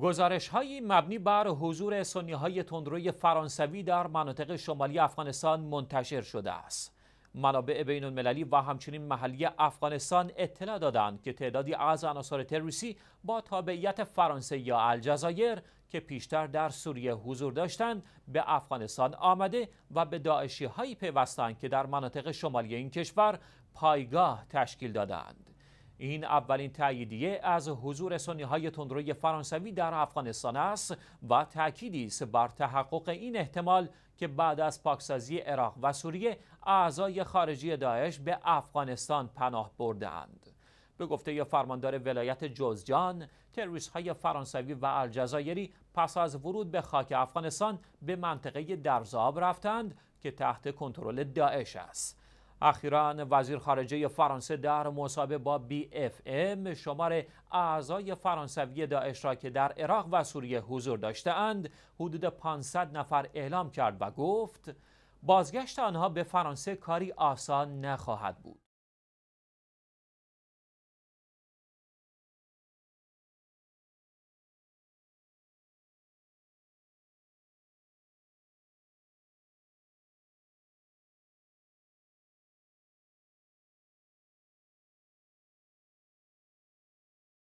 گزارش هایی مبنی بر حضور سنی های تندروی فرانسوی در مناطق شمالی افغانستان منتشر شده است. منابع بین المللی و همچنین محلی افغانستان اطلاع دادند که تعدادی از عناصر تروریستی با تابعیت فرانسه یا الجزایر که پیشتر در سوریه حضور داشتند به افغانستان آمده و به داعشی هایی پیوستند که در مناطق شمالی این کشور پایگاه تشکیل دادند. این اولین تاییدیه از حضور سنی های تندروی فرانسوی در افغانستان است و تأکیدی است بر تحقق این احتمال که بعد از پاکسازی عراق و سوریه اعضای خارجی داعش به افغانستان پناه بردهاند. به گفته فرماندار ولایت جوزجان تروریست های فرانسوی و الجزایری پس از ورود به خاک افغانستان به منطقه درزاب رفتند که تحت کنترل داعش است اخیرا وزیر خارجه فرانسه در مصاحبه با بی اف ام شمار اعضای فرانسوی داعش را که در عراق و سوریه حضور داشتهاند حدود 500 نفر اعلام کرد و گفت بازگشت آنها به فرانسه کاری آسان نخواهد بود